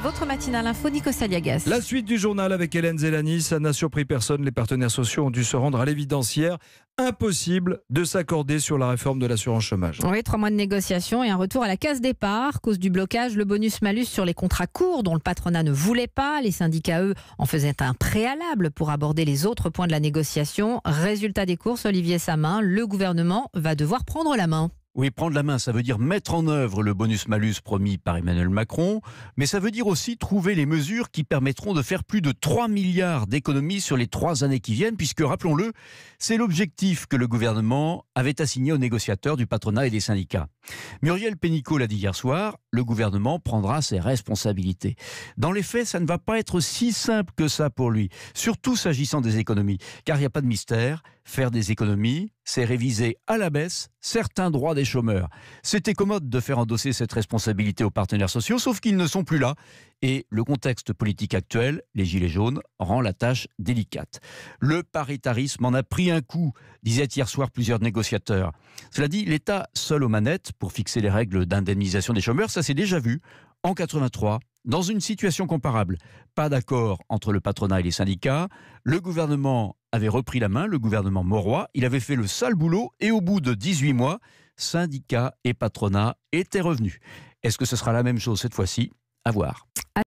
votre matinale info, Nico Saliagas. La suite du journal avec Hélène Zélani, ça n'a surpris personne. Les partenaires sociaux ont dû se rendre à l'évidentiaire. Impossible de s'accorder sur la réforme de l'assurance chômage. Oui, trois mois de négociation et un retour à la case départ. Cause du blocage, le bonus-malus sur les contrats courts dont le patronat ne voulait pas. Les syndicats, eux, en faisaient un préalable pour aborder les autres points de la négociation. Résultat des courses, Olivier Samin, le gouvernement va devoir prendre la main. Oui, prendre la main, ça veut dire mettre en œuvre le bonus-malus promis par Emmanuel Macron, mais ça veut dire aussi trouver les mesures qui permettront de faire plus de 3 milliards d'économies sur les trois années qui viennent, puisque, rappelons-le, c'est l'objectif que le gouvernement avait assigné aux négociateurs du patronat et des syndicats. Muriel Pénicaud l'a dit hier soir, le gouvernement prendra ses responsabilités. Dans les faits, ça ne va pas être si simple que ça pour lui, surtout s'agissant des économies, car il n'y a pas de mystère, Faire des économies, c'est réviser à la baisse certains droits des chômeurs. C'était commode de faire endosser cette responsabilité aux partenaires sociaux, sauf qu'ils ne sont plus là. Et le contexte politique actuel, les Gilets jaunes, rend la tâche délicate. Le paritarisme en a pris un coup, disaient hier soir plusieurs négociateurs. Cela dit, l'État seul aux manettes pour fixer les règles d'indemnisation des chômeurs, ça s'est déjà vu en 1983. Dans une situation comparable, pas d'accord entre le patronat et les syndicats, le gouvernement avait repris la main, le gouvernement Mauroy, il avait fait le sale boulot et au bout de 18 mois, syndicats et patronat étaient revenus. Est-ce que ce sera la même chose cette fois-ci À voir.